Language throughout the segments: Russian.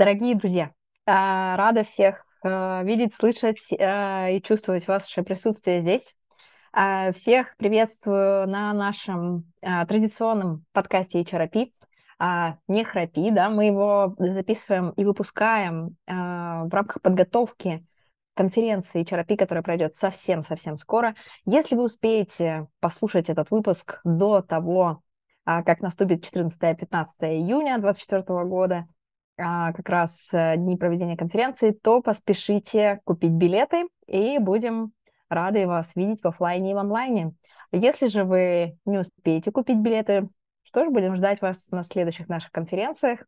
Дорогие друзья, а, рада всех а, видеть, слышать а, и чувствовать ваше присутствие здесь. Всех приветствую на нашем традиционном подкасте HRP. Не храпи, да, мы его записываем и выпускаем в рамках подготовки конференции HRP, которая пройдет совсем-совсем скоро. Если вы успеете послушать этот выпуск до того, как наступит 14-15 июня 2024 года, а, как раз э, дни проведения конференции, то поспешите купить билеты, и будем рады вас видеть в офлайне и в онлайне. Если же вы не успеете купить билеты, что же будем ждать вас на следующих наших конференциях.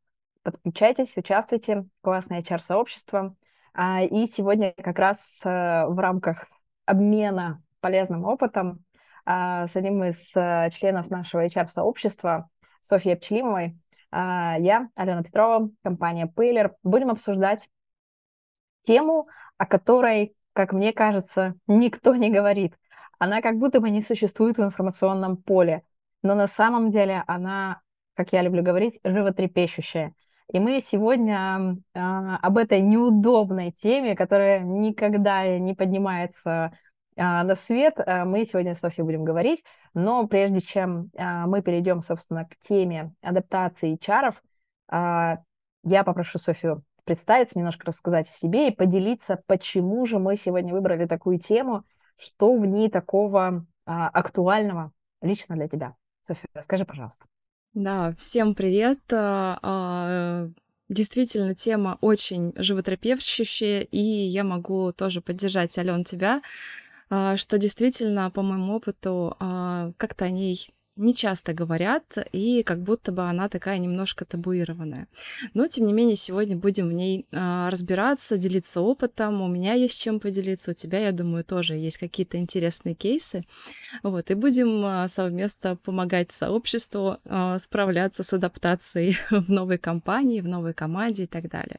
Подключайтесь, участвуйте, классное HR-сообщество. А, и сегодня как раз э, в рамках обмена полезным опытом а, с одним из э, членов нашего HR-сообщества Софьей Пчелимовой а, я, Алена Петрова, компания Пейлер. Будем обсуждать тему, о которой, как мне кажется, никто не говорит. Она как будто бы не существует в информационном поле, но на самом деле она, как я люблю говорить, животрепещущая. И мы сегодня э, об этой неудобной теме, которая никогда не поднимается а, на свет. А, мы сегодня с Софьей будем говорить, но прежде чем а, мы перейдем, собственно, к теме адаптации чаров, я попрошу Софию представиться, немножко рассказать о себе и поделиться, почему же мы сегодня выбрали такую тему, что в ней такого актуального лично для тебя. София, расскажи, пожалуйста. Да, всем привет. Действительно, тема очень животрепещущая, и я могу тоже поддержать, Ален, тебя а, что действительно, по моему опыту, а, как-то о ней не часто говорят, и как будто бы она такая немножко табуированная. Но, тем не менее, сегодня будем в ней а, разбираться, делиться опытом. У меня есть чем поделиться, у тебя, я думаю, тоже есть какие-то интересные кейсы. Вот, и будем совместно помогать сообществу справляться с адаптацией в новой компании, в новой команде и так далее.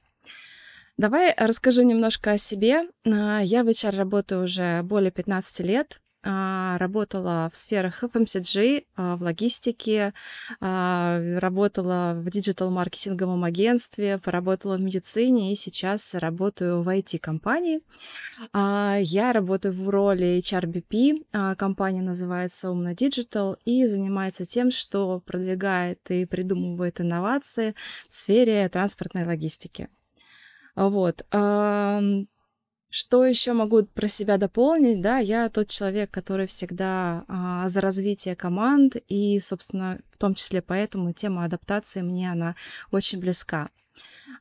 Давай э, расскажу немножко о себе. А, я в HR работаю уже более 15 лет. А, работала в сферах FMCG, а, в логистике, работала в диджитал-маркетинговом агентстве, поработала в медицине и сейчас работаю в IT-компании. Я работаю в роли HRBP, компания называется Умно Digital и занимается тем, что продвигает и придумывает инновации в сфере транспортной логистики. Вот. Что еще могу про себя дополнить? Да, я тот человек, который всегда а, за развитие команд, и, собственно, в том числе поэтому тема адаптации мне она очень близка.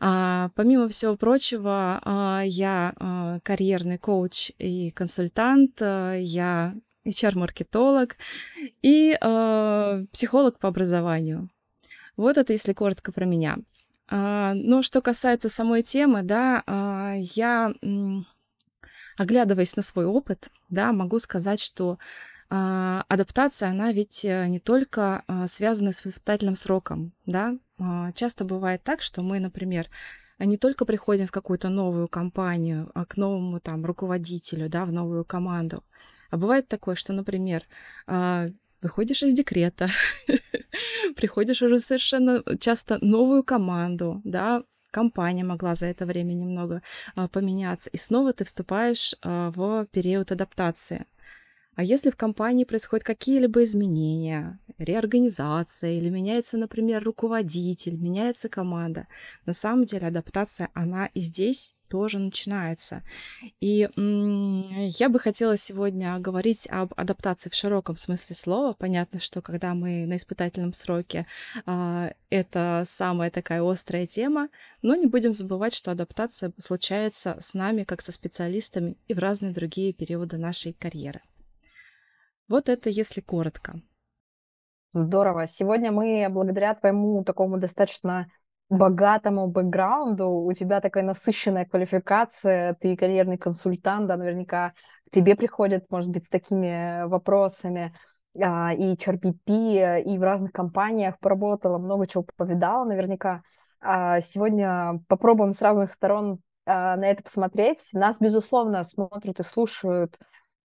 А, помимо всего прочего, а, я а, карьерный коуч и консультант, а, я HR-маркетолог и а, психолог по образованию. Вот это, если коротко про меня. А, но что касается самой темы, да, а, я, оглядываясь на свой опыт, да, могу сказать, что а, адаптация, она ведь э, не только связана с воспитательным сроком, да. Часто бывает так, что мы, например, не только приходим в какую-то новую компанию, а к новому там руководителю, да, в новую команду. А бывает такое, что, например, выходишь из декрета, приходишь уже совершенно часто новую команду, да, компания могла за это время немного а, поменяться, и снова ты вступаешь а, в период адаптации. А если в компании происходят какие-либо изменения, реорганизация или меняется, например, руководитель, меняется команда, на самом деле адаптация, она и здесь тоже начинается. И я бы хотела сегодня говорить об адаптации в широком смысле слова. Понятно, что когда мы на испытательном сроке, э, это самая такая острая тема, но не будем забывать, что адаптация случается с нами, как со специалистами, и в разные другие периоды нашей карьеры. Вот это если коротко. Здорово. Сегодня мы, благодаря твоему такому достаточно богатому бэкграунду, у тебя такая насыщенная квалификация, ты карьерный консультант, да, наверняка к тебе приходят, может быть, с такими вопросами а, и HRPP, и в разных компаниях поработала, много чего повидала наверняка. А, сегодня попробуем с разных сторон а, на это посмотреть. Нас, безусловно, смотрят и слушают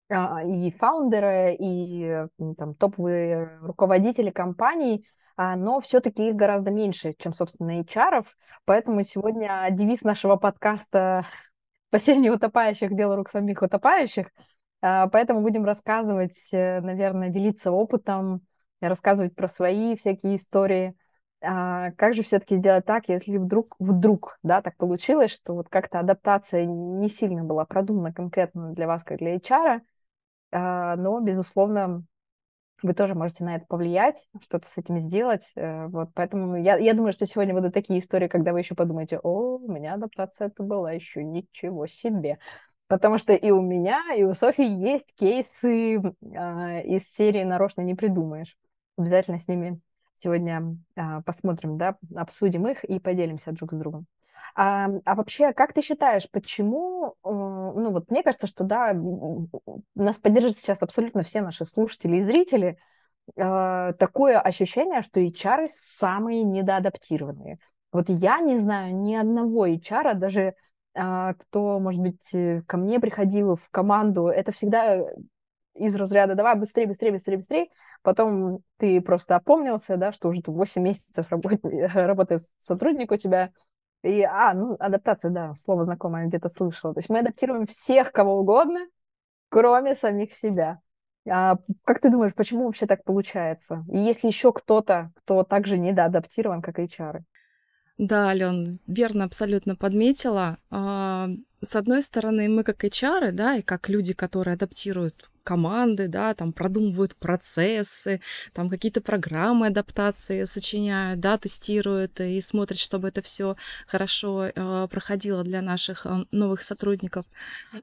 а, и фаундеры, и там, топовые руководители компаний, а, но все-таки их гораздо меньше, чем, собственно, HR. -ов. Поэтому сегодня девиз нашего подкаста «Спасение утопающих, дело рук самих утопающих». А, поэтому будем рассказывать, э, наверное, делиться опытом, рассказывать про свои всякие истории. Как же все-таки сделать так, если вдруг, вдруг, да, так получилось, что вот как-то адаптация не сильно была продумана конкретно для вас, как для HR, -а, а, но, безусловно, вы тоже можете на это повлиять, что-то с этим сделать. Э, вот, поэтому я, я думаю, что сегодня будут такие истории, когда вы еще подумаете, о, у меня адаптация это была еще ничего себе. Потому что и у меня, и у Софи есть кейсы э, из серии «Нарочно не придумаешь». Обязательно с ними сегодня э, посмотрим, да, обсудим их и поделимся друг с другом. А, а вообще, как ты считаешь, почему, э, ну вот мне кажется, что да, нас поддержат сейчас абсолютно все наши слушатели и зрители, э, такое ощущение, что HR самые недоадаптированные. Вот я не знаю ни одного HR, даже а, кто, может быть, э, ко мне приходил в команду, это всегда из разряда «давай быстрее, быстрее, быстрее, быстрее», потом ты просто опомнился, да, что уже 8 месяцев работает сотрудник у тебя, и, а, ну, адаптация, да, слово знакомое где-то слышала. То есть мы адаптируем всех, кого угодно, кроме самих себя. А как ты думаешь, почему вообще так получается? И есть ли еще кто-то, кто также недоадаптирован, как HR? Да, Ален, верно абсолютно подметила. А, с одной стороны, мы как HR, да, и как люди, которые адаптируют команды, да, там продумывают процессы, там какие-то программы адаптации сочиняют, да, тестируют и смотрят, чтобы это все хорошо э, проходило для наших э, новых сотрудников.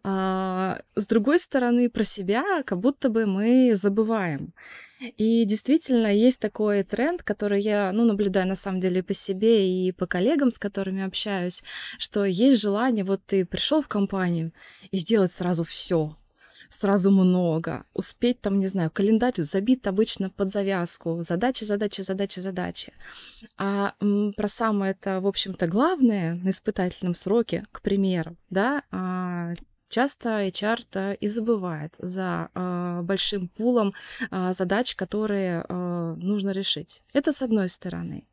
А, с другой стороны, про себя как будто бы мы забываем. И действительно есть такой тренд, который я ну, наблюдаю на самом деле по себе и по коллегам, с которыми общаюсь, что есть желание, вот ты пришел в компанию и сделать сразу все, сразу много. Успеть там, не знаю, календарь забит обычно под завязку. Задачи, задачи, задачи, задачи. А про самое это, в общем-то, главное на испытательном сроке, к примеру, да, а, часто HR-то и забывает за э, большим пулом э, задач, которые э, нужно решить. Это с одной стороны.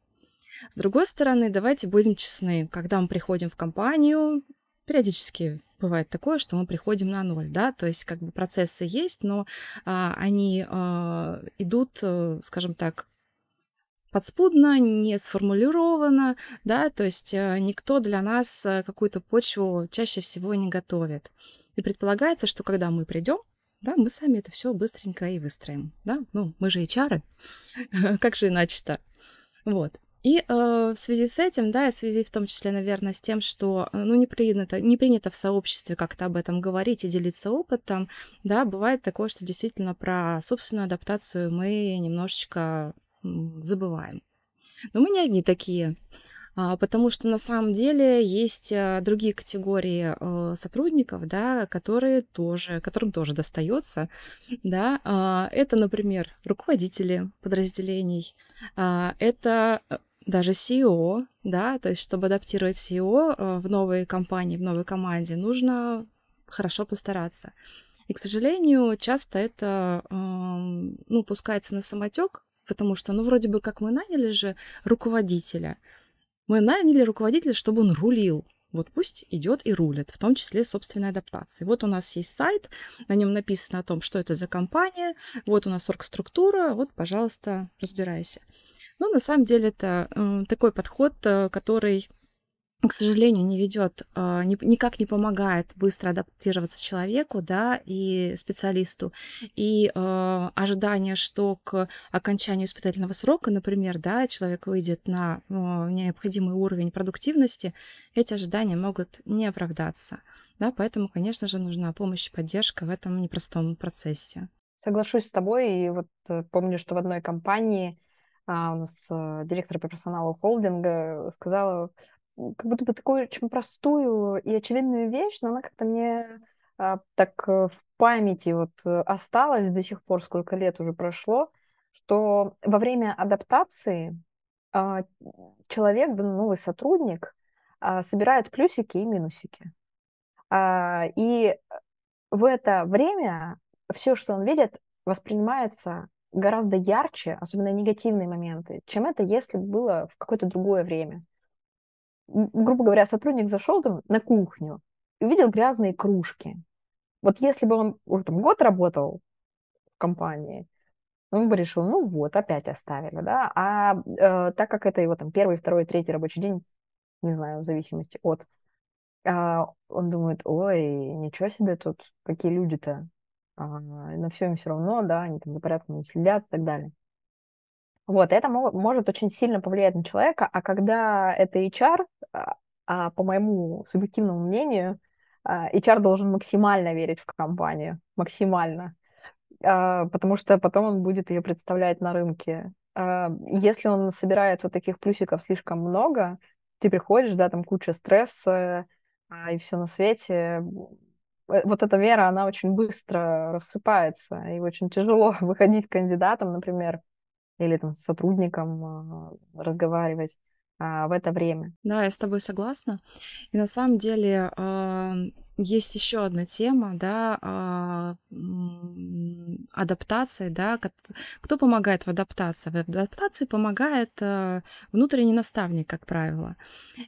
С другой стороны, давайте будем честны, когда мы приходим в компанию, периодически бывает такое, что мы приходим на ноль, да, то есть как бы процессы есть, но а, они а, идут, э, скажем так, подспудно, не сформулировано, да, то есть э, никто для нас э, какую-то почву чаще всего не готовит. И предполагается, что когда мы придем, да, мы сами это все быстренько и выстроим, да, ну, мы же и как же иначе-то, вот. И э, в связи с этим, да, и в связи в том числе, наверное, с тем, что, э, ну, не принято, не принято в сообществе как-то об этом говорить и делиться опытом, да, бывает такое, что действительно про собственную адаптацию мы немножечко забываем. Но мы не одни такие а, потому что на самом деле есть э, другие категории э, сотрудников, да, которые тоже, которым тоже достается, да, а, это, например, руководители подразделений, а, это даже CEO, да, то есть чтобы адаптировать CEO э, в новой компании, в новой команде, нужно хорошо постараться. И, к сожалению, часто это, эм, ну, пускается на самотек, потому что, ну, вроде бы как мы наняли же руководителя. Мы наняли руководителя, чтобы он рулил. Вот пусть идет и рулит, в том числе собственной адаптации. Вот у нас есть сайт, на нем написано о том, что это за компания, вот у нас оргструктура, вот, пожалуйста, разбирайся. Но на самом деле это э, такой подход, э, который к сожалению, не ведет, а, никак не помогает быстро адаптироваться человеку, да, и специалисту. И э, ожидание, что к окончанию испытательного срока, например, да, человек выйдет на э, необходимый уровень продуктивности, эти ожидания могут не оправдаться, да, поэтому, конечно же, нужна помощь и поддержка в этом непростом процессе. Соглашусь с тобой, и вот помню, что в одной компании а, у нас а, директор по персоналу холдинга сказала как будто бы такую очень простую и очевидную вещь, но она как-то мне а, так э, в памяти вот э, осталась до сих пор, сколько лет уже прошло, что во время адаптации а, человек, ну, новый сотрудник, а, собирает плюсики и минусики. А, и в это время все, что он видит, воспринимается гораздо ярче, особенно негативные моменты, чем это, если было в какое-то другое время. Грубо говоря, сотрудник зашел там на кухню и увидел грязные кружки. Вот если бы он уже там год работал в компании, он бы решил, ну вот, опять оставили, да. А э, так как это его там первый, второй, третий рабочий день, не знаю, в зависимости от, э, он думает, ой, ничего себе тут, какие люди-то, а, на все им все равно, да, они там за порядком не следят и так далее. Вот, это может очень сильно повлиять на человека, а когда это HR, а, а по моему субъективному мнению, а, HR должен максимально верить в компанию, максимально, потому что потом он будет ее представлять на рынке. Если он собирает вот таких плюсиков слишком много, ты приходишь, да, там куча стресса и все на свете, Э, вот эта вера, она очень быстро рассыпается, и очень тяжело выходить кандидатом, например, или там с сотрудником а, разговаривать. А, в это время. Да, я с тобой согласна. И на самом деле а, есть еще одна тема, да, а, адаптации, да, кто помогает в адаптации? В адаптации помогает э, внутренний наставник, как правило.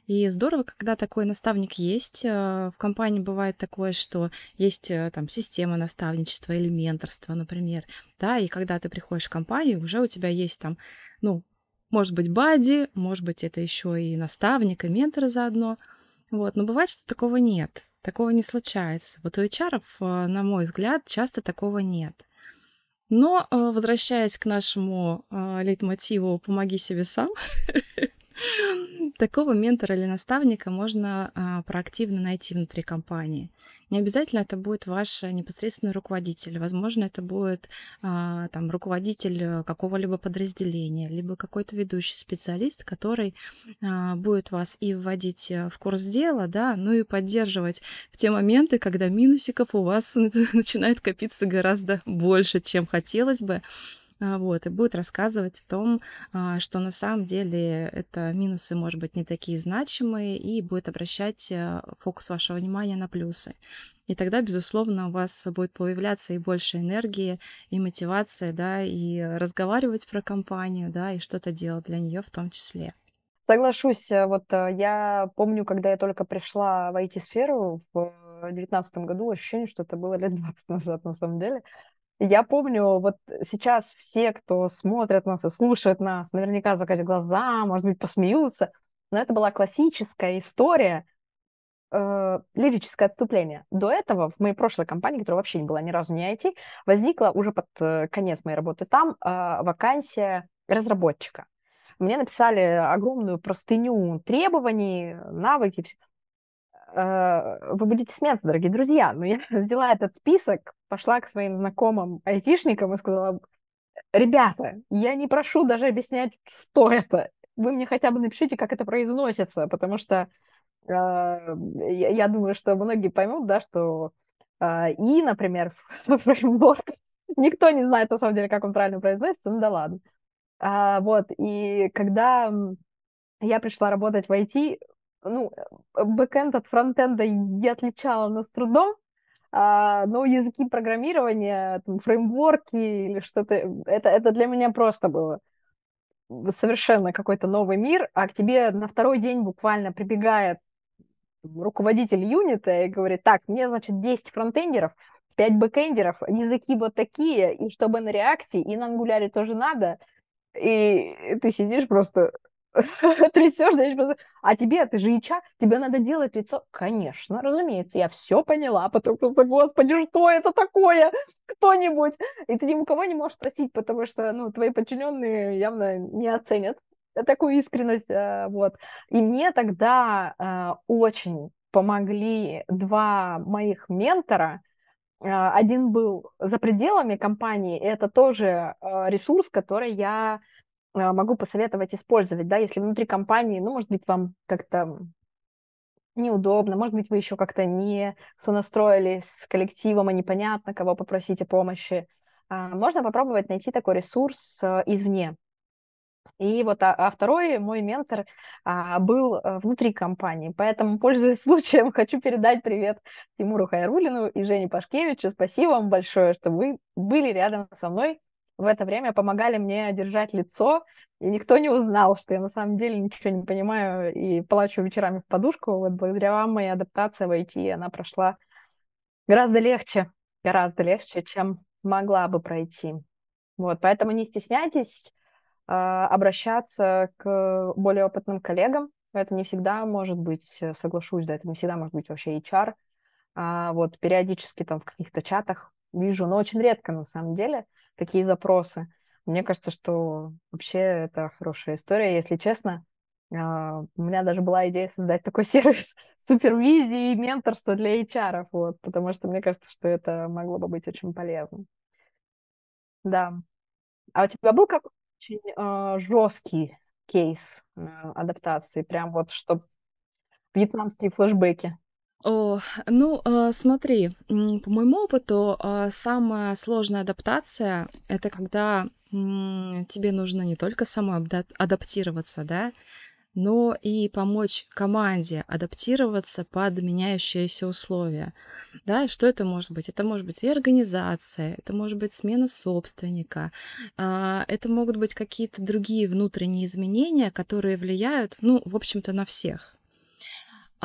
И здорово, когда такой наставник есть. Э, в компании бывает такое, что есть э, там система наставничества или менторства, например, да, и когда ты приходишь в компанию, уже у тебя есть там, ну, может быть, бади, может быть, это еще и наставник, и ментор заодно. Вот. Но бывает, что такого нет. Такого не случается. Вот у HR, э, на мой взгляд, часто такого нет. Но, э, возвращаясь к нашему э, лейтмотиву «помоги себе сам», Такого ментора или наставника можно а, проактивно найти внутри компании. Не обязательно это будет ваш непосредственный руководитель. Возможно, это будет а, там, руководитель э, какого-либо подразделения, либо какой-то ведущий специалист, который а, будет вас и вводить э, в курс дела, да, ну и поддерживать в те моменты, когда минусиков у вас начинает копиться гораздо больше, чем хотелось бы. А, вот, и будет рассказывать о том, а, что на самом деле это минусы, может быть, не такие значимые, и будет обращать э, фокус вашего внимания на плюсы. И тогда, безусловно, у вас будет появляться и больше энергии, и мотивации, да, и разговаривать про компанию, да, и что-то делать для нее в том числе. Соглашусь, э, вот э, я помню, когда я только пришла в IT-сферу в 2019 году, ощущение, что это было лет 20 назад на самом деле, я помню, вот сейчас все, кто смотрят нас и слушают нас, наверняка закатят глаза, может быть, посмеются, но это была классическая история, э, лирическое отступление. До этого в моей прошлой компании, которая вообще не была ни разу не IT, возникла уже под э, конец моей работы там э, вакансия разработчика. Мне написали огромную простыню требований, навыки. Все. Э, вы будете смеяться, дорогие друзья, но я взяла этот список, пошла к своим знакомым айтишникам и сказала, ребята, я не прошу даже объяснять, что это. Вы мне хотя бы напишите, как это произносится, потому что э, я, думаю, что многие поймут, да, что э, и, например, фреймворк, никто не знает на самом деле, как он правильно произносится, ну да ладно. А, вот, и когда я пришла работать в IT, ну, э, бэкэнд от фронтенда я отличала, но с трудом, а, но языки программирования, там, фреймворки или что-то, это, это для меня просто было совершенно какой-то новый мир, а к тебе на второй день буквально прибегает руководитель юнита и говорит, так, мне, значит, 10 фронтендеров, 5 бэкэндеров, языки вот такие, и чтобы на реакции, и на ангуляре тоже надо, и ты сидишь просто, трясешься, а тебе, ты же Ича, тебе надо делать лицо. Конечно, разумеется, я все поняла, потому что господи, что это такое? Кто-нибудь. И ты ни у кого не можешь спросить, потому что, ну, твои подчиненные явно не оценят такую искренность, э, вот. И мне тогда э, очень помогли два моих ментора, э, один был за пределами компании, и это тоже ресурс, который я а, могу посоветовать использовать, да, если внутри компании, ну, может быть, вам как-то неудобно, может быть, вы еще как-то не сонастроились с коллективом, и непонятно, кого попросить о помощи, а, можно попробовать найти такой ресурс э, извне. И вот, а, а второй мой ментор а, был э, внутри компании, поэтому, пользуясь случаем, хочу передать привет Тимуру Хайрулину и Жене Пашкевичу. Спасибо вам большое, что вы были рядом со мной в это время помогали мне держать лицо, и никто не узнал, что я на самом деле ничего не понимаю и плачу вечерами в подушку. Вот благодаря вам моя адаптация в IT, она прошла гораздо легче, гораздо легче, чем могла бы пройти. Вот, поэтому не стесняйтесь э, обращаться к более опытным коллегам. Это не всегда может быть, э, соглашусь, да, это не всегда может быть вообще HR. А вот периодически там в каких-то чатах вижу, но очень редко на самом деле, такие запросы. Мне кажется, что вообще это хорошая история, если честно. А, у меня даже была идея создать такой сервис супервизии и менторства для HR, вот, потому что мне кажется, что это могло бы быть очень полезно. Да. А у тебя был какой-то очень э, жесткий кейс э, адаптации, прям вот, чтобы вьетнамские флешбеки? О, ну, э, смотри, по моему опыту, э, самая сложная адаптация — это когда тебе нужно не только самой адаптироваться, да, но и помочь команде адаптироваться под меняющиеся условия. Да, и что это может быть? Это может быть реорганизация, это может быть смена собственника, а, это могут быть какие-то другие внутренние изменения, которые влияют, ну, в общем-то, на всех.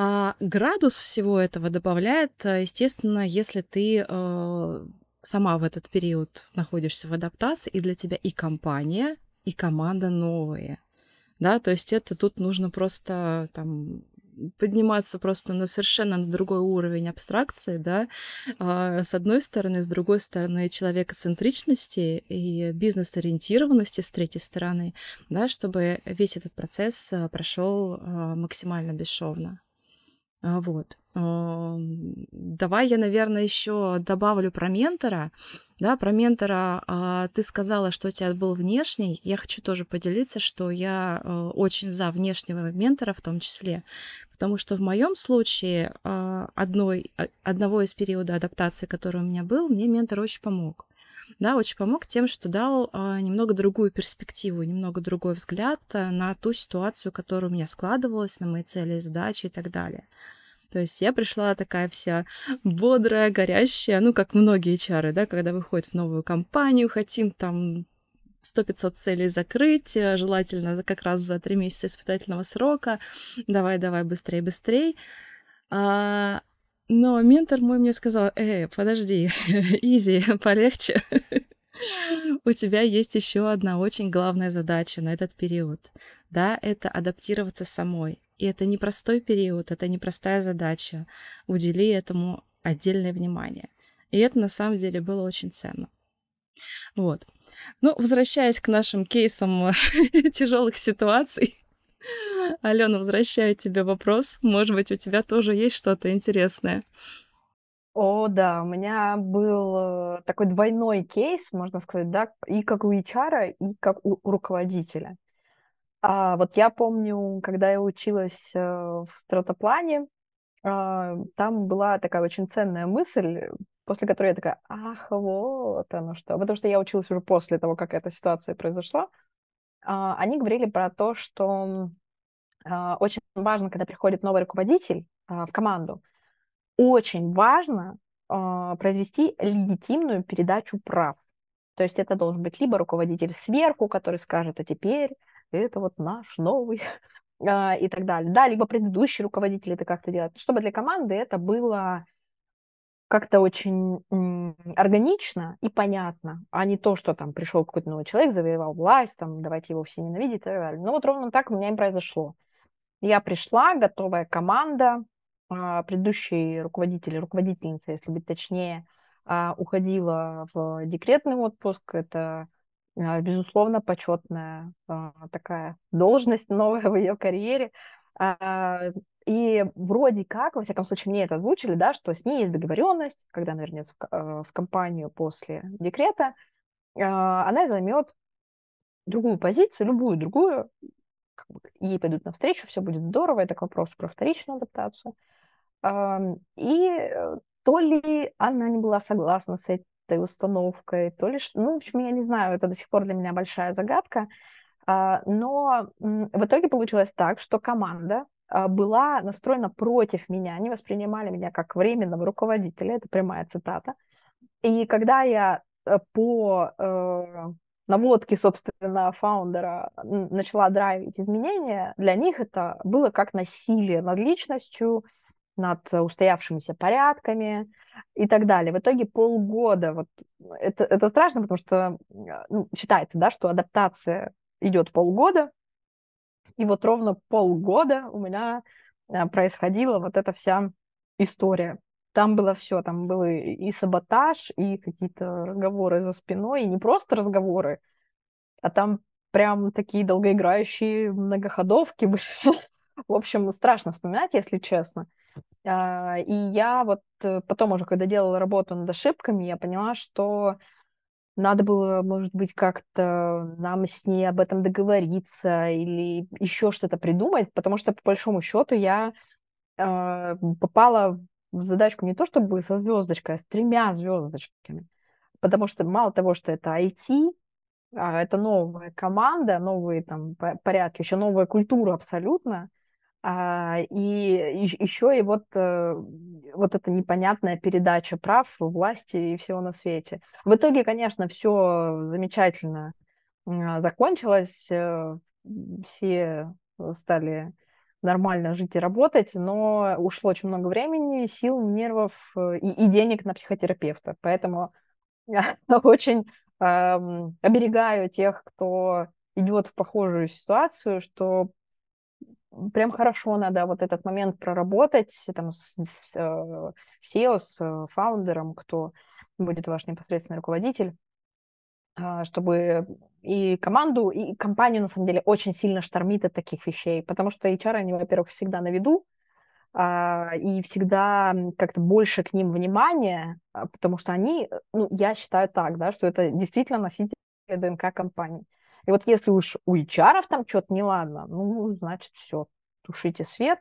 А градус всего этого добавляет, а, естественно, если ты а, сама в этот период находишься в адаптации, и для тебя и компания, и команда новые. Да, то есть это тут нужно просто там подниматься просто на совершенно другой уровень абстракции, да, а, с одной стороны, с другой стороны человекоцентричности и бизнес-ориентированности с третьей стороны, да, чтобы весь этот процесс прошел максимально бесшовно. А, вот. А, давай я, наверное, еще добавлю про ментора. Да, про ментора а, ты сказала, что у тебя был внешний. Я хочу тоже поделиться, что я очень за внешнего ментора в том числе, потому что в моем случае одной, одного из периода адаптации, который у меня был, мне ментор очень помог да, очень помог тем, что дал а, немного другую перспективу, немного другой взгляд э, на ту ситуацию, которая у меня складывалась, на мои цели и задачи и так далее. То есть я пришла такая вся бодрая, горящая, ну, как многие чары, да, когда выходят в новую компанию, хотим там 100-500 целей закрыть, э, желательно как раз за три месяца испытательного срока, давай-давай, быстрее-быстрее. А, но ментор мой мне сказал, э, подожди, изи, полегче. У тебя есть еще одна очень главная задача на этот период. Да, это адаптироваться самой. И это непростой период, это непростая задача. Удели этому отдельное внимание. И это на самом деле было очень ценно. Вот. Ну, возвращаясь к нашим кейсам тяжелых ситуаций, Алена, возвращаю тебе вопрос. Может быть, у тебя тоже есть что-то интересное? О, да, у меня был э, такой двойной кейс, можно сказать, да, и как у HR, и как у, у руководителя. А вот я помню, когда я училась э, в стратоплане, а, там была такая очень ценная мысль, после которой я такая, ах, вот оно что. Потому что я училась уже после того, как эта ситуация произошла. А, они говорили про то, что а, очень важно, когда приходит новый руководитель а, в команду, очень важно а, произвести легитимную передачу прав. То есть это должен быть либо руководитель сверху, который скажет, а теперь это вот наш новый и так далее. Да, либо предыдущий руководитель это как-то делает, чтобы для команды это было как-то очень органично и понятно, а не то, что там пришел какой-то новый человек, завоевал власть, там давайте его все ненавидеть и так далее. Ну вот ровно так у меня и произошло. Я пришла, готовая команда, а, предыдущий руководитель, руководительница, если быть точнее, а, уходила в декретный отпуск. Это, а, безусловно, почетная такая должность новая в ее карьере. И вроде как, во всяком случае, мне это озвучили, да, что с ней есть договоренность, когда она вернется в компанию после декрета, она займет другую позицию, любую другую, как бы, ей пойдут навстречу, все будет здорово, это к вопросу про вторичную адаптацию. И э, то ли она не была согласна с этой установкой, то ли Ну, в общем, я не знаю, это до сих пор для меня большая загадка. А, но в итоге получилось так, что команда а, была настроена против меня, они воспринимали меня как временного руководителя, это прямая цитата. И когда я э, по э, наводки, собственно, фаундера начала драйвить изменения, для них это было как насилие над личностью, над устоявшимися порядками и так далее. В итоге полгода, вот это, это страшно, потому что а, ну, считается, да, что адаптация идет полгода, и вот ровно полгода у меня а, происходила вот эта вся история. Там было все, там был и саботаж, и какие-то разговоры за спиной, и не просто разговоры, а там прям такие долгоиграющие многоходовки были. В общем, страшно вспоминать, если честно. А, и я вот э, потом уже, когда делала работу над ошибками, я поняла, что надо было, может быть, как-то нам с ней об этом договориться или еще что-то придумать, потому что, по большому счету, я а, попала задачку не то чтобы со звездочкой, а с тремя звездочками. Потому что мало того, что это IT, а, это новая команда, новые там порядки, еще новая культура абсолютно, а, и еще и вот, э, вот эта непонятная передача прав, власти и всего на свете. В итоге, конечно, а, э, все замечательно закончилось, все стали нормально жить и работать, но ушло очень много времени, сил, нервов э, и, и денег на психотерапевта. Поэтому я очень эм, оберегаю тех, кто идет в похожую ситуацию, что прям хорошо надо вот этот момент проработать там, с, с э, SEO, с э, фаундером, кто будет ваш непосредственный руководитель, а, чтобы и команду, и компанию, на самом деле, очень сильно штормит от таких вещей, потому что HR, они, во-первых, всегда на виду, а, и всегда как-то больше к ним внимания, а, потому что они, э, ну, я считаю так, да, что это действительно носители ДНК компании. И вот если уж у HR там что-то неладно, ну, значит, все, тушите свет,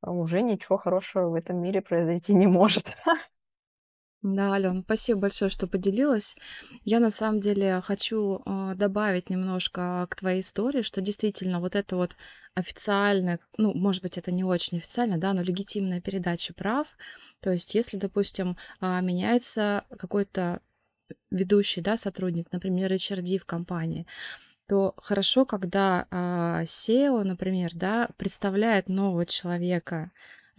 а уже ничего хорошего в этом мире произойти не может. Да, Ален, спасибо большое, что поделилась. Я на самом деле хочу а, добавить немножко к твоей истории, что действительно вот это вот официально, ну, может быть, это не очень официально, да, но легитимная передача прав. То есть, если, допустим, а, меняется какой-то ведущий, да, сотрудник, например, HRD в компании, то хорошо, когда а, SEO, например, да, представляет нового человека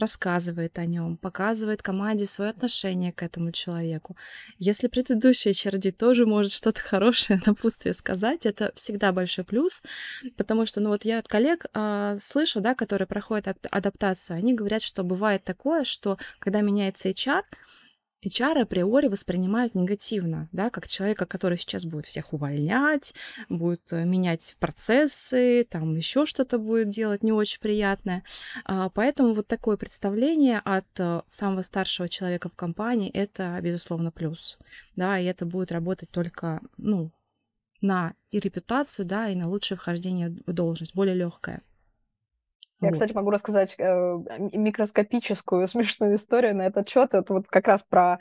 рассказывает о нем, показывает команде свое отношение к этому человеку. Если предыдущий HRD тоже может что-то хорошее на путстве сказать, это всегда большой плюс, потому что, ну вот я от коллег э, слышу, да, которые проходят адаптацию, они говорят, что бывает такое, что когда меняется HR, HR априори воспринимают негативно, да, как человека, который сейчас будет всех увольнять, будет э, менять процессы, там еще что-то будет делать не очень приятное. А, поэтому вот такое представление от э, самого старшего человека в компании – это, безусловно, плюс. Да, и это будет работать только, ну, на и репутацию, да, и на лучшее вхождение в должность, более легкое. Я, вот. кстати, могу рассказать э, микроскопическую смешную историю на этот счет. Это вот как раз про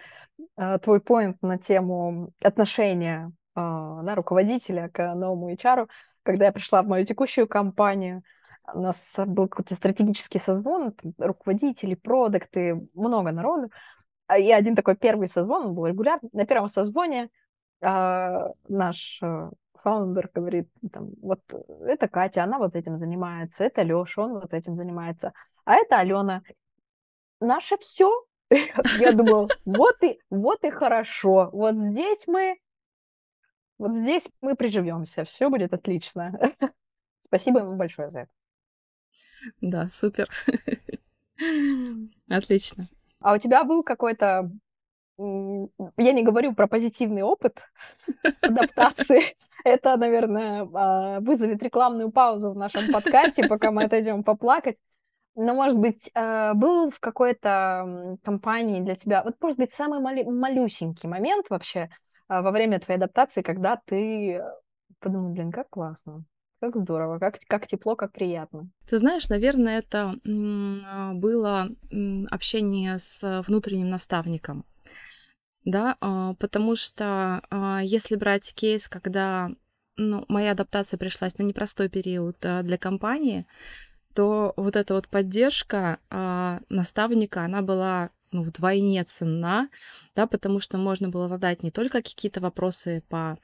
э, твой поинт на тему отношения а, на руководителя к новому HR. Когда я пришла в мою текущую компанию, у нас был какой-то стратегический созвон, руководители, продукты, много народу. И а один такой первый созвон, он был регулярный. На первом созвоне а, э, наш фаундер говорит, там, вот это Катя, она вот этим занимается, это Леша, он вот этим занимается, а это Алена. Наше все. Я думала, вот и, вот и хорошо, вот здесь мы, вот здесь мы приживемся, все будет отлично. Спасибо ему большое за это. Да, супер. Отлично. А у тебя был какой-то я не говорю про позитивный опыт адаптации, это, наверное, а, вызовет рекламную паузу в нашем подкасте, пока мы отойдем поплакать. Но, может быть, а, был в какой-то компании для тебя, вот, может быть, самый малюсенький момент вообще а, во время твоей адаптации, когда ты подумал, блин, как классно, как здорово, как, как тепло, как приятно. Ты знаешь, наверное, это было общение с внутренним наставником да, а, потому что а, если брать кейс, когда ну, моя адаптация пришлась на непростой период а, для компании, то вот эта вот поддержка наставника, она была ну, вдвойне ценна, да, потому что можно было задать не только какие-то вопросы по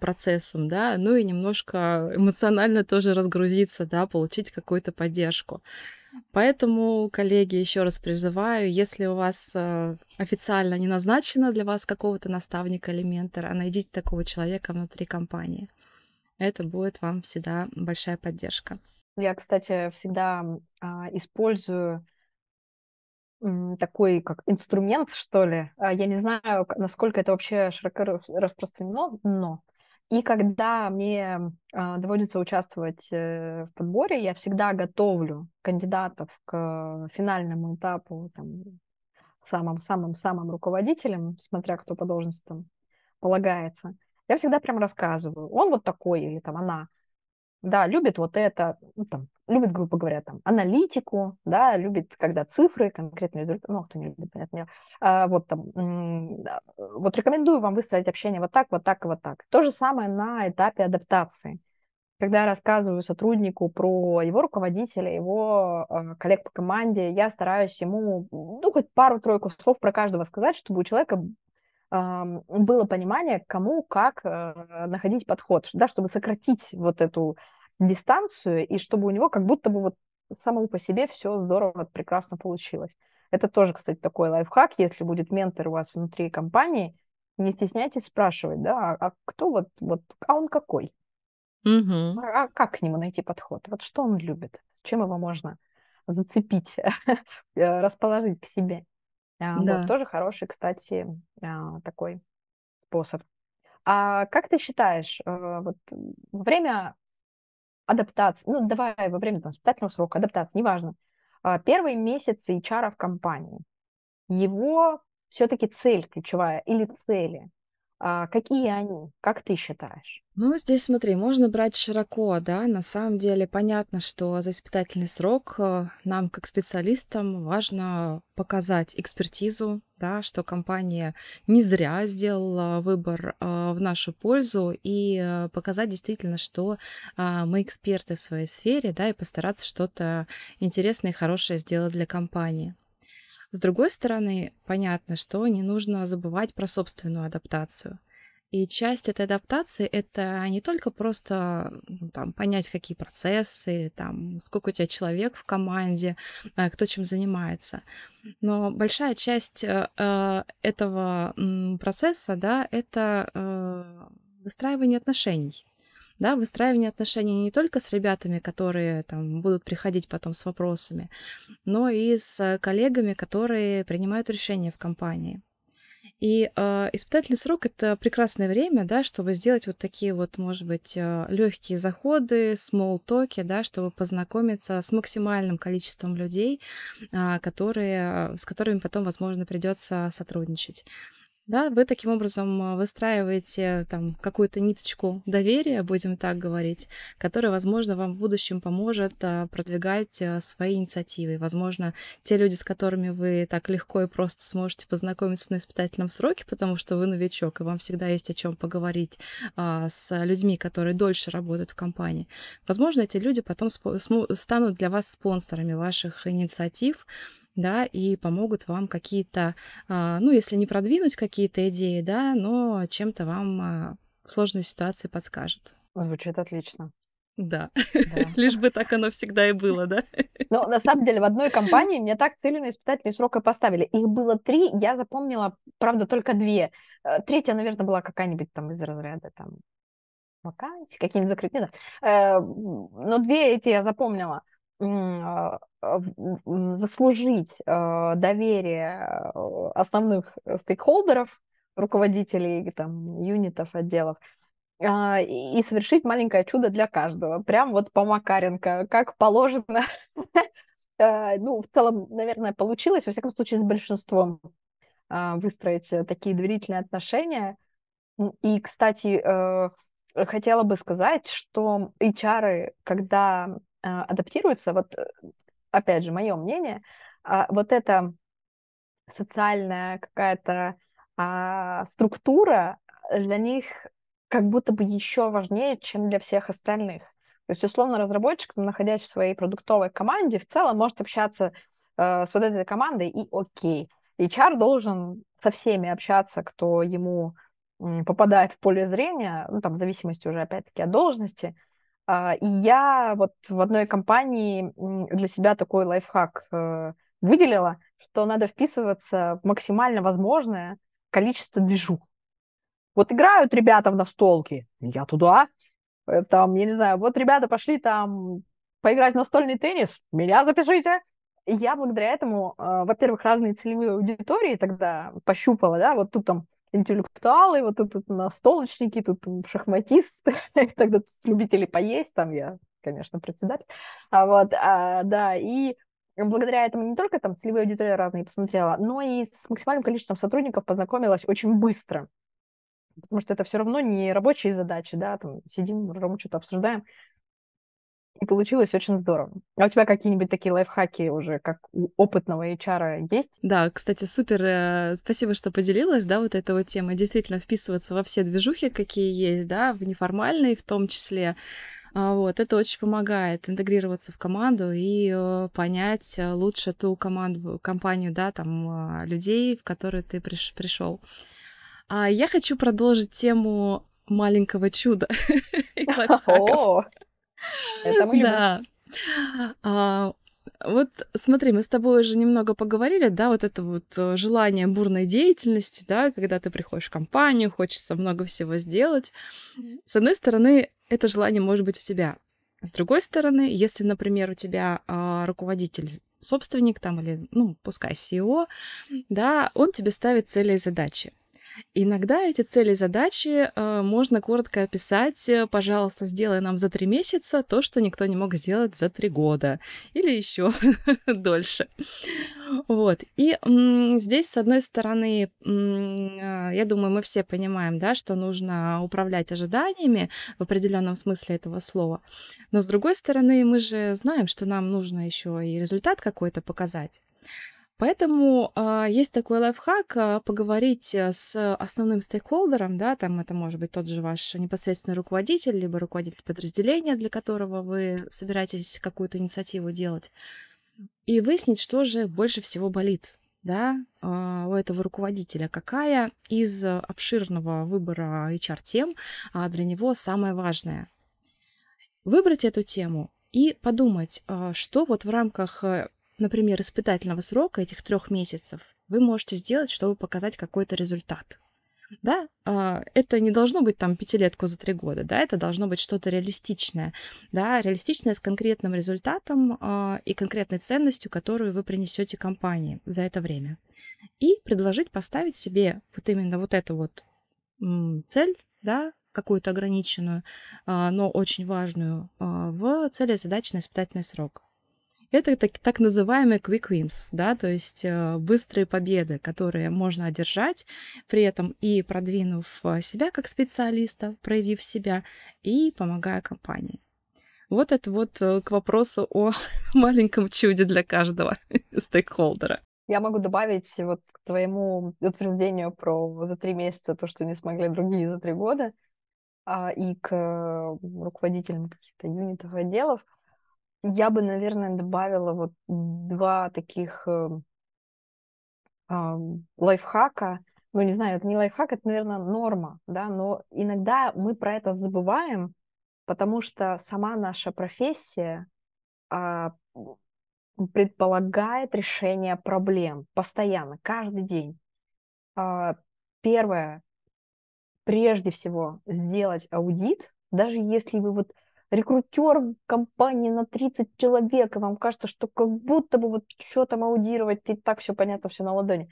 процессам, да, но и немножко эмоционально тоже разгрузиться, да, получить какую-то поддержку. Поэтому, коллеги, еще раз призываю, если у вас э, официально не назначено для вас какого-то наставника или ментора, найдите такого человека внутри компании. Это будет вам всегда большая поддержка. Я, кстати, всегда а, использую такой как инструмент, что ли. А, я не знаю, насколько это вообще широко распространено, но и когда мне э, доводится участвовать э, в подборе, я всегда готовлю кандидатов к финальному этапу там, самым-самым-самым руководителям, смотря кто по должности там полагается. Я всегда прям рассказываю, он вот такой или там она, да, любит вот это, ну, там, любит, грубо говоря, там, аналитику, да, любит, когда цифры, конкретные результаты, ну, а кто не любит, понятно, а, вот там, вот рекомендую вам выстроить общение вот так, вот так и вот так. То же самое на этапе адаптации. Когда я рассказываю сотруднику про его руководителя, его а, коллег по команде, я стараюсь ему, ну, хоть пару-тройку слов про каждого сказать, чтобы у человека а, было понимание, кому как находить подход, да, чтобы сократить вот эту дистанцию, и чтобы у него как будто бы вот самому по себе все здорово, прекрасно получилось. Это тоже, кстати, такой лайфхак. Если будет ментор у вас внутри компании, не стесняйтесь спрашивать, да, а кто вот, вот а он какой? Угу. А, а как к нему найти подход? Вот что он любит? Чем его можно зацепить, э, расположить к себе? А, да. Вот тоже хороший, кстати, а, такой способ. А как ты считаешь, э, вот время адаптация, ну, давай во время там, испытательного срока, адаптации, неважно, а, первые месяцы HR в компании, его все-таки цель ключевая или цели, а какие они? Как ты считаешь? Ну, здесь смотри, можно брать широко, да. На самом деле понятно, что за испытательный срок э, нам, как специалистам, важно показать экспертизу, да, что компания не зря сделала выбор э, в нашу пользу и э, показать действительно, что а, мы эксперты в своей сфере, да, и постараться что-то интересное и хорошее сделать для компании. С другой стороны, понятно, что не нужно забывать про собственную адаптацию. И часть этой адаптации — это не только просто ну, там, понять, какие процессы, там, сколько у тебя человек в команде, э, кто чем занимается. Но большая часть э, э, этого процесса да, — это выстраивание отношений да, выстраивание отношений не только с ребятами, которые там будут приходить потом с вопросами, но и с коллегами, которые принимают решения в компании. И э, испытательный срок это прекрасное время, да, чтобы сделать вот такие вот, может быть, э, а, легкие заходы, small токи, да, чтобы познакомиться с максимальным количеством людей, э, которые, с которыми потом, возможно, придется сотрудничать да, вы таким образом а, выстраиваете там какую-то ниточку доверия, будем так говорить, которая, возможно, вам в будущем поможет а, продвигать а, свои инициативы. Возможно, те люди, с которыми вы так легко и просто сможете познакомиться на испытательном сроке, потому что вы новичок, и вам всегда есть о чем поговорить а, с людьми, которые дольше работают в компании. Возможно, эти люди потом станут для вас спонсорами ваших инициатив, да, и помогут вам какие-то, а, ну, если не продвинуть какие-то идеи, да, но чем-то вам а, в сложной ситуации подскажет. Звучит отлично. Да. да. Лишь бы так оно всегда и было, да? Но на самом деле в одной компании мне так цельно испытательный срок и поставили. Их было три, я запомнила, правда, только две. Э, третья, наверное, была какая-нибудь там из разряда там вакансии, какие-нибудь закрытые. Э, но две эти я запомнила. А, а, заслужить а, доверие э, основных э, стейкхолдеров, руководителей там, юнитов, отделов, и совершить маленькое чудо для каждого. Прям вот по Макаренко, как положено. Э, ну, в целом, наверное, получилось, во всяком случае, с большинством выстроить такие доверительные отношения. И, кстати, хотела бы сказать, что HR, когда а, адаптируются, вот э, опять же, мое мнение, а, вот эта социальная какая-то а, структура для них как будто бы еще важнее, чем для всех остальных. То есть, условно, разработчик, находясь в своей продуктовой команде, в целом может общаться э, с вот этой командой и окей. HR должен со всеми общаться, кто ему попадает в поле зрения, ну, там, в зависимости уже, опять-таки, от должности, а, и я вот в одной компании для себя такой лайфхак э, выделила, что надо вписываться в максимально возможное количество движух. Вот играют ребята в настолки, я туда, э, там, я не знаю, вот ребята пошли там поиграть в настольный теннис, меня запишите. И я благодаря этому, э, во-первых, разные целевые аудитории тогда пощупала, да, вот тут там интеллектуалы, вот тут, тут на столочники, тут шахматисты, тогда тут любители поесть, там я, конечно, председатель. А вот, а, да, и благодаря этому не только там целевые аудитории разные посмотрела, но и с максимальным количеством сотрудников познакомилась очень быстро. Потому что это все равно не рабочие задачи, да, там сидим, что-то обсуждаем и получилось очень здорово. А у тебя какие-нибудь такие лайфхаки уже, как у опытного HR есть? Да, кстати, супер. Э, спасибо, что поделилась, да, вот этой вот тема. Действительно, вписываться во все движухи, какие есть, да, в неформальные в том числе. А, вот, это очень помогает интегрироваться в команду и э, понять э, лучше ту команду, компанию, да, там, людей, в которые ты приш, пришел. А я хочу продолжить тему маленького чуда и Это мы Да. А, вот смотри, мы с тобой уже немного поговорили, да, вот это вот э, желание бурной деятельности, да, когда ты приходишь в компанию, хочется много всего сделать. С одной стороны, это желание может быть у тебя. С другой стороны, если, например, у тебя а, руководитель собственник там или, ну, пускай CEO, да, он тебе ставит цели и задачи. Иногда эти цели и задачи э, можно коротко описать. Э, Пожалуйста, сделай нам за три месяца то, что никто не мог сделать за три года или еще дольше. Вот. И здесь, с одной стороны, а, я думаю, мы все понимаем, да, что нужно управлять ожиданиями в определенном смысле этого слова. Но с другой стороны, мы же знаем, что нам нужно еще и результат какой-то показать. Поэтому э, есть такой лайфхак а, э, поговорить с основным стейкхолдером, да, там это может быть тот же ваш непосредственный руководитель, либо руководитель подразделения, для которого вы собираетесь какую-то инициативу делать, и выяснить, что же больше всего болит, да, а, у этого руководителя, какая из обширного выбора HR-тем для него самая важная. Выбрать эту тему и подумать, что вот в рамках э, например, испытательного срока этих трех месяцев вы можете сделать, чтобы показать какой-то результат. Да, а, это не должно быть там пятилетку за три года, да, это должно быть что-то реалистичное, да, реалистичное с конкретным результатом а, и конкретной ценностью, которую вы принесете компании за это время. И предложить поставить себе вот именно вот эту вот цель, да, какую-то ограниченную, а, но очень важную в цели задачи на испытательный срок это так, так называемые quick wins, да, то есть э, быстрые победы, которые можно одержать, при этом и продвинув э, себя как специалиста, проявив себя и помогая компании. Вот это вот э, к вопросу о маленьком чуде для каждого стейкхолдера. Я могу добавить вот к твоему утверждению про за три месяца то, что не смогли другие за три года, а, и к руководителям каких-то юнитов, отделов – я бы, наверное, добавила вот два таких эм, а, лайфхака, ну, не знаю, это не лайфхак, это, наверное, норма, да, но иногда мы про это забываем, потому что сама наша профессия а, предполагает решение проблем постоянно, каждый день. А, первое, прежде всего, сделать аудит, даже если вы вот рекрутер компании на 30 человек, и вам кажется, что как будто бы вот что там аудировать, ты так все понятно, все на ладони.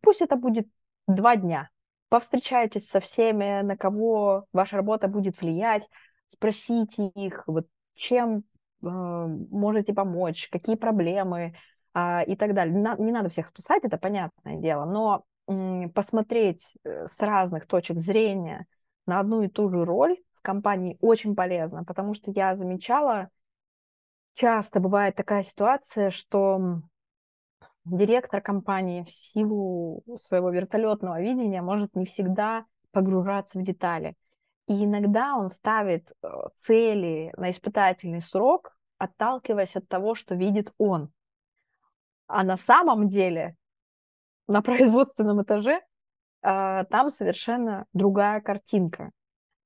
Пусть это будет два дня. Повстречайтесь со всеми, на кого ваша работа будет влиять, спросите их, вот чем э, можете помочь, какие проблемы э, и так далее. На, не надо всех спасать, это понятное дело, но э, посмотреть с разных точек зрения на одну и ту же роль компании очень полезно, потому что я замечала, часто бывает такая ситуация, что директор компании в силу своего вертолетного видения может не всегда погружаться в детали. И иногда он ставит э, цели на испытательный срок, отталкиваясь от того, что видит он. А на самом деле на производственном этаже а, там совершенно другая картинка.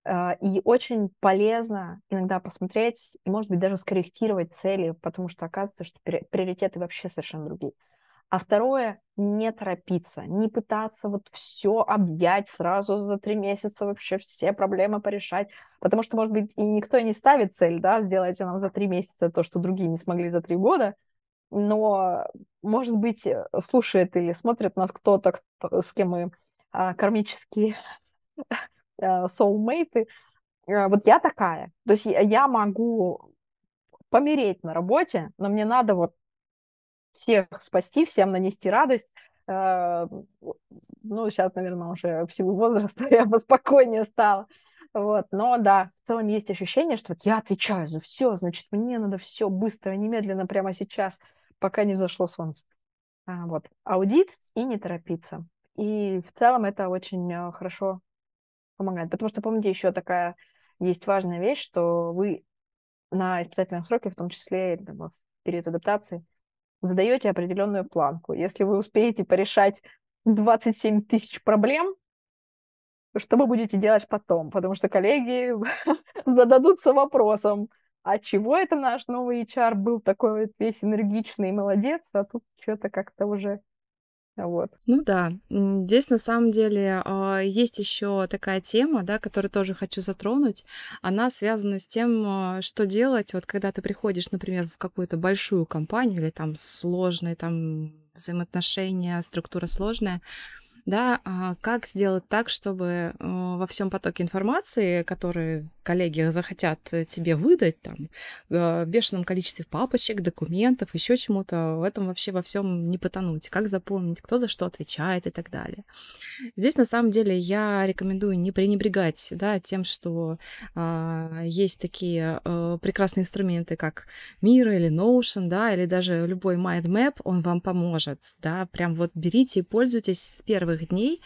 Э, и очень полезно иногда посмотреть может быть, даже скорректировать цели, потому что оказывается, что приоритеты вообще совершенно другие. А второе, не торопиться, не пытаться вот все объять сразу за три месяца, вообще все проблемы порешать, потому что, может быть, и никто и не ставит цель, да, сделать нам за три месяца то, что другие не смогли за три года, но, может быть, э, слушает или смотрит нас кто-то, кто, с кем мы а, кармически Соулмейты. Э, э, вот я такая. То есть я могу помереть на работе, но мне надо вот всех спасти, всем нанести радость. Э, ну, сейчас, наверное, уже в силу возраста я поспокойнее стала. Вот. Но да, в целом есть ощущение, что вот я отвечаю за все, значит, мне надо все быстро, немедленно, прямо сейчас, пока не взошло солнце. А, вот. Аудит и не торопиться. И в целом это очень хорошо помогает. Потому что, помните, еще такая есть важная вещь, что вы на испытательном сроке, в том числе там, в период адаптации, задаете определенную планку. Если вы успеете порешать 27 тысяч проблем, что вы будете делать потом? Потому что коллеги зададутся вопросом, а чего это наш новый HR был такой весь энергичный и молодец, а тут что-то как-то уже вот. Ну да, здесь на самом деле а, есть еще такая тема, да, которую тоже хочу затронуть. Она связана с тем, а, что делать, вот когда ты приходишь, например, в какую-то большую компанию или там сложные там взаимоотношения, структура сложная, да, а как сделать так, чтобы э, во всем потоке информации, который коллеги захотят э, тебе выдать, там, э, в бешеном количестве папочек, документов, еще чему-то, в этом вообще во всем не потонуть, как запомнить, кто за что отвечает и так далее. Здесь, на самом деле, я рекомендую не пренебрегать, да, тем, что э, есть такие э, прекрасные инструменты, как Мира или Notion, да, или даже любой mind map, он вам поможет, да, прям вот берите и пользуйтесь с первой первых дней.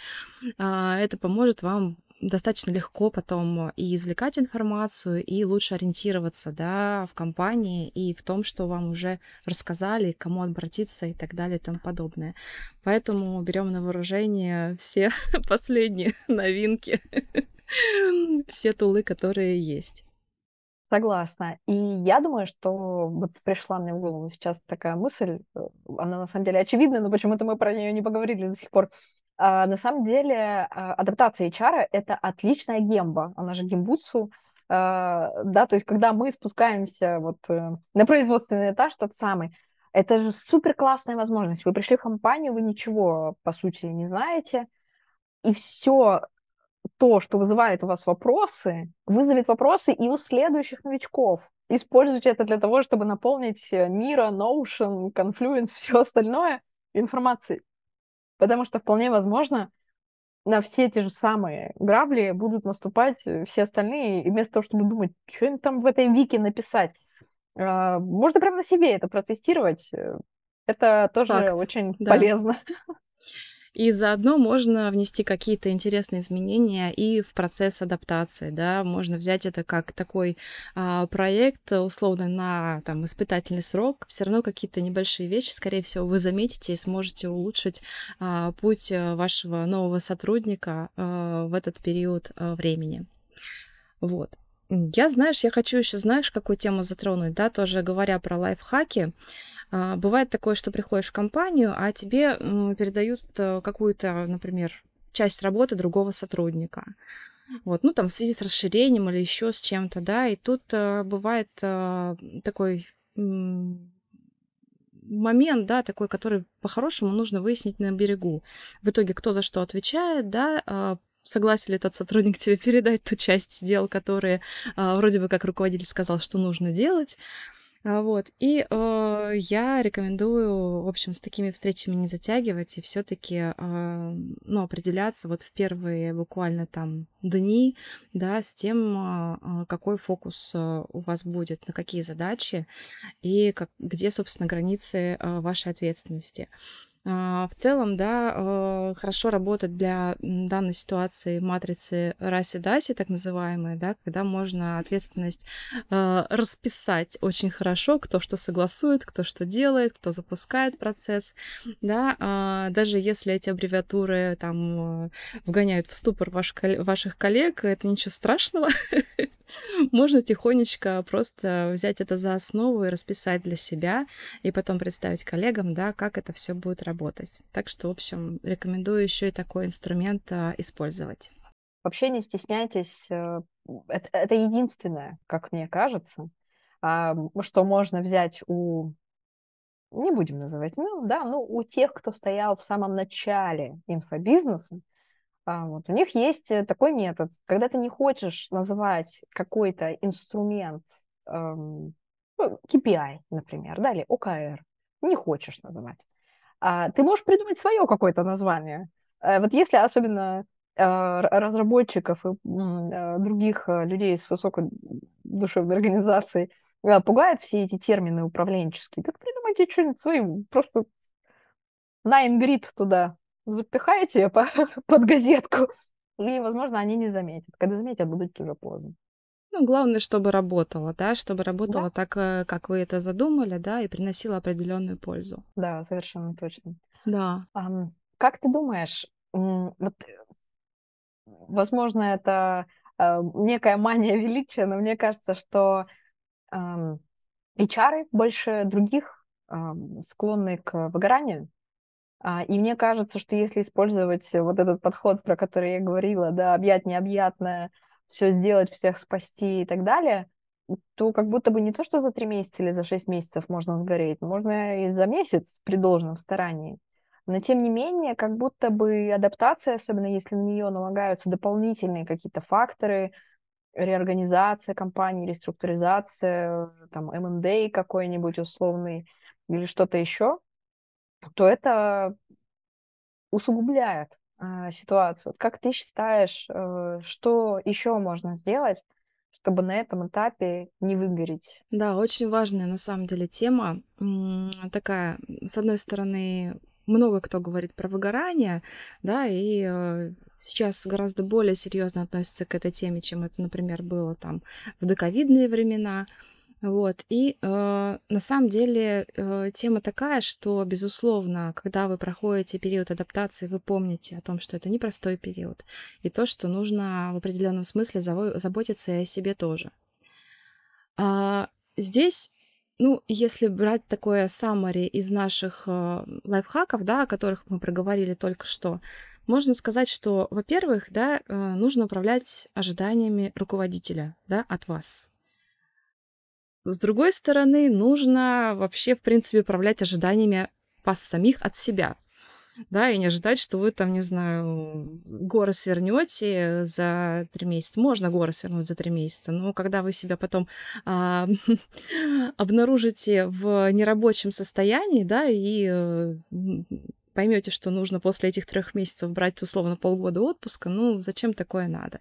А, это поможет вам достаточно легко потом э, и извлекать информацию, и лучше ориентироваться да, в компании и в том, что вам уже рассказали, к кому обратиться и так далее и тому подобное. Поэтому берем на вооружение все последние новинки, все тулы, которые есть. Согласна. И я думаю, что вот пришла мне в голову сейчас такая мысль, э, она на самом деле очевидная но почему-то мы про нее не поговорили до сих пор. А, на самом деле а, адаптация HR это отличная гемба, она же гембутсу, а, да, то есть когда мы спускаемся вот э, на производственный этаж, тот самый, это же супер классная возможность. Вы пришли в компанию, вы ничего по сути не знаете, и все то, что вызывает у вас вопросы, вызовет вопросы и у следующих новичков. Используйте это для того, чтобы наполнить э, мира, Notion, Confluence, все остальное информацией. Потому что вполне возможно, на все те же самые грабли будут наступать э, все остальные, и вместо того, чтобы думать, что им там в этой вике написать, а, можно прямо на себе это протестировать. Э, это тоже Факт. очень да. полезно. И заодно можно внести какие-то интересные изменения и в процесс адаптации, да, можно взять это как такой а, проект, условно, на там испытательный срок, все равно какие-то небольшие вещи, скорее всего, вы заметите и сможете улучшить а, путь э, вашего нового сотрудника а, в этот период а, времени. Вот. Я, знаешь, я хочу еще, знаешь, какую тему затронуть, да, тоже говоря про лайфхаки. А, бывает такое, что приходишь в компанию, а тебе передают э, какую-то, например, часть работы другого сотрудника. Вот, ну там в связи с расширением или еще с чем-то, да, и тут э, бывает э, такой момент, да, такой, который по-хорошему нужно выяснить на берегу. В итоге, кто за что отвечает, да, а, согласен ли тот сотрудник тебе передать ту часть дел, которые э, вроде бы как руководитель сказал, что нужно делать. А, вот. И э, я рекомендую, в общем, с такими встречами не затягивать и все-таки э, ну, определяться вот в первые буквально там дни, да, с тем, э, какой фокус у вас будет, на какие задачи и как, где, собственно, границы э, вашей ответственности. А, в целом, да, э, хорошо работать для данной ситуации матрицы Раси-Даси, так называемые, да, когда можно ответственность э, расписать очень хорошо, кто что согласует, кто что делает, кто запускает процесс, да, а, даже если эти аббревиатуры там э, вгоняют в ступор ваш, ваших коллег, это ничего страшного, можно тихонечко просто взять это за основу и расписать для себя, и потом представить коллегам, да, как это все будет работать работать. Так что, в общем, рекомендую еще и такой инструмент а, использовать. Вообще не стесняйтесь, э, это, это единственное, как мне кажется, а, что можно взять у не будем называть ну да, ну, у тех, кто стоял в самом начале инфобизнеса, а, вот, у них есть э, такой метод. Когда ты не хочешь называть какой-то инструмент эм, ну, KPI, например, да, или OKR, не хочешь называть, а ты можешь придумать свое какое-то название. Э, вот если особенно а, разработчиков и э, других э, людей с высокой душевной организацией пугают все эти термины управленческие, так придумайте что-нибудь свое, просто на ингрид туда запихаете под газетку, и, возможно, они не заметят. Когда заметят, будет уже поздно. Ну, главное, чтобы работала, да, чтобы работала да. так, э, как вы это задумали, да, и приносила определенную пользу. Да, совершенно точно. Да. Um, как ты думаешь, вот, э, возможно, это э, некая мания величия, но мне кажется, что э, HR больше других э, склонны к выгоранию. А, и мне кажется, что если использовать вот этот подход, про который я говорила, да, объять необъятное, все сделать, всех спасти и так далее, то как будто бы не то, что за три месяца или за шесть месяцев можно сгореть, можно и за месяц при должном старании. Но тем не менее, как будто бы адаптация, особенно если на нее налагаются дополнительные какие-то факторы, реорганизация компании, реструктуризация, там, M&A какой-нибудь условный или что-то еще, то это усугубляет а, ситуацию. Как ты считаешь, э, что еще можно сделать, чтобы на этом этапе не выгореть? Да, очень важная на самом деле тема. Такая, с одной стороны, много кто говорит про выгорание, да, и э, сейчас гораздо более серьезно относятся к этой теме, чем это, например, было там в доковидные времена. Вот. И э, на самом деле э, тема такая, что, безусловно, когда вы проходите период адаптации, вы помните о том, что это непростой период, и то, что нужно в определенном смысле заботиться и о себе тоже. А здесь, ну, если брать такое саммари из наших э, лайфхаков, да, о которых мы проговорили только что, можно сказать, что, во-первых, да, э, нужно управлять ожиданиями руководителя, да, от вас, с другой стороны, нужно вообще, в принципе, управлять ожиданиями вас самих от себя. Да, и не ожидать, что вы там, не знаю, горы свернете за три месяца. Можно горы свернуть за три месяца, но когда вы себя потом а, обнаружите в нерабочем состоянии, да, и э, поймете, что нужно после этих трех месяцев брать условно полгода отпуска, ну зачем такое надо?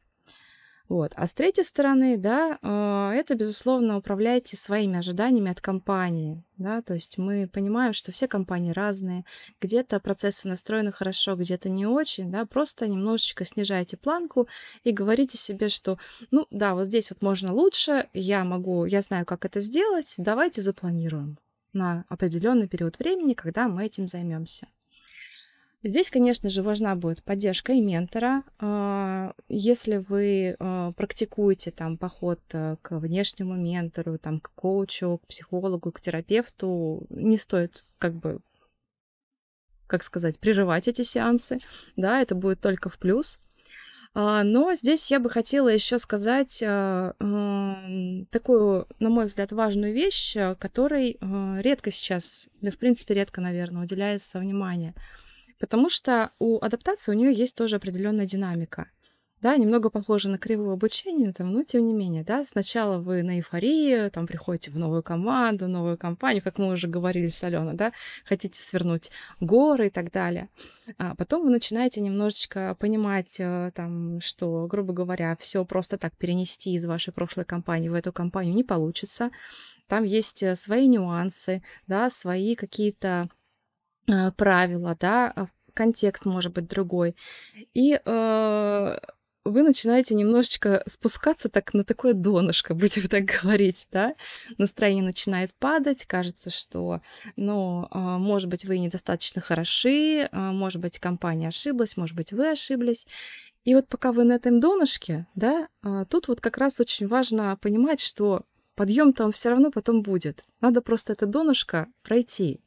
Вот. А с третьей стороны, да, а, это, безусловно, управляйте своими ожиданиями от компании. Да? То есть мы понимаем, что все компании разные, где-то процессы настроены хорошо, где-то не очень. Да? Просто немножечко снижайте планку и говорите себе, что, ну да, вот здесь вот можно лучше, я могу, я знаю, как это сделать, давайте запланируем на определенный период времени, когда мы этим займемся. Здесь, конечно же, важна будет поддержка и ментора. А, если вы а, практикуете там поход э, к внешнему ментору, там, к коучу, к психологу, к терапевту, не стоит как бы как сказать, прерывать эти сеансы, да, это будет только в плюс. А, но здесь я бы хотела еще сказать э, эм, такую, на мой взгляд, важную вещь, э, которой редко сейчас, да, в принципе, редко, наверное, уделяется внимание – Потому что у адаптации у нее есть тоже определенная динамика. Да, немного похоже на кривое обучение, там, но тем не менее, да, сначала вы на эйфории, там приходите в новую команду, новую компанию, как мы уже говорили с Аленой, да, хотите свернуть горы и так далее. А потом вы начинаете немножечко понимать, э, там, что, грубо говоря, все просто так перенести из вашей прошлой компании в эту компанию не получится. Там есть э, свои нюансы, да, свои какие-то Э, правила, да, а контекст может быть другой. И э, вы начинаете немножечко спускаться так на такое донышко, будем так говорить, да. Настроение начинает падать, кажется, что, ну, э, может быть, вы недостаточно хороши, э, может быть, компания ошиблась, может быть, вы ошиблись. И вот пока вы на этом донышке, да, тут вот как раз очень важно понимать, что подъем там все равно потом будет. Надо просто это донышко пройти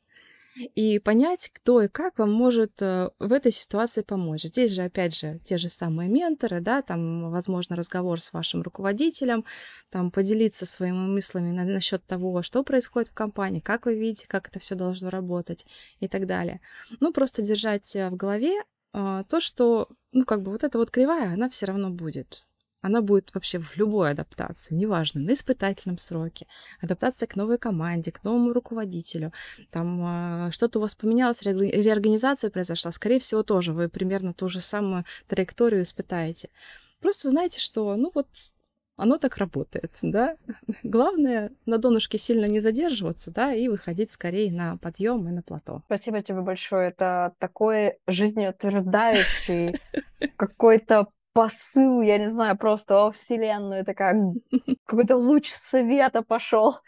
и понять, кто и как вам может э, в этой ситуации помочь. Здесь же, опять же, те же самые менторы, да, там, возможно, разговор с вашим руководителем, там, поделиться своими мыслями на, насчет того, что происходит в компании, как вы видите, как это все должно работать и так далее. Ну, просто держать э, в голове э, то, что, ну, как бы вот эта вот кривая, она все равно будет. Она будет вообще в любой адаптации, неважно, на испытательном сроке, адаптация к новой команде, к новому руководителю, там а, что-то у вас поменялось, реорганизация произошла, скорее всего, тоже вы примерно ту же самую траекторию испытаете. Просто знаете, что, ну вот, оно так работает, да. Главное на донышке сильно не задерживаться, да, и выходить скорее на подъем и на плато. Спасибо тебе большое. Это такой жизнеутверждающий какой-то посыл, я не знаю, просто во вселенную, это как какой-то луч света пошел.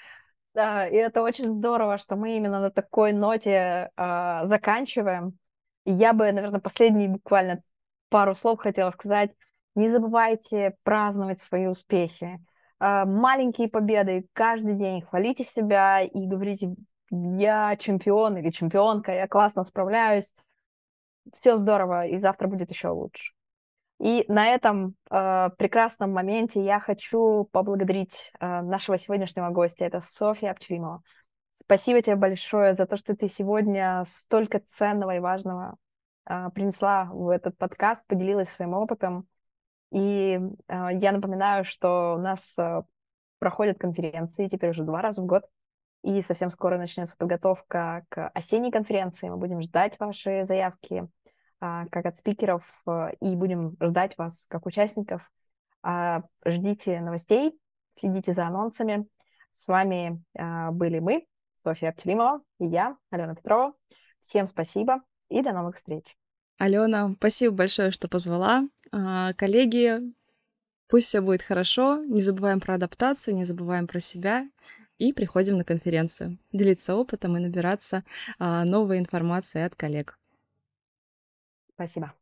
Да, и это очень здорово, что мы именно на такой ноте э, заканчиваем. И я бы, наверное, последние буквально пару слов хотела сказать. Не забывайте праздновать свои успехи. Э, маленькие победы. Каждый день хвалите себя и говорите, я чемпион или чемпионка, я классно справляюсь. Все здорово, и завтра будет еще лучше. И на этом э, прекрасном моменте я хочу поблагодарить э, нашего сегодняшнего гостя. Это Софья Пчелимова. Спасибо тебе большое за то, что ты сегодня столько ценного и важного э, принесла в этот подкаст, поделилась своим опытом. И э, я напоминаю, что у нас э, проходят конференции теперь уже два раза в год. И совсем скоро начнется подготовка к осенней конференции. Мы будем ждать ваши заявки а, как от спикеров, э, и будем ждать вас как участников. А, ждите новостей, следите за анонсами. С вами а, были мы, Софья Пчелимова и я, Алена Петрова. Всем спасибо и до новых встреч. Алена, спасибо большое, что позвала. Коллеги, пусть все будет хорошо. Не забываем про адаптацию, не забываем про себя и приходим на конференцию, делиться опытом и набираться новой информации от коллег. Спасибо.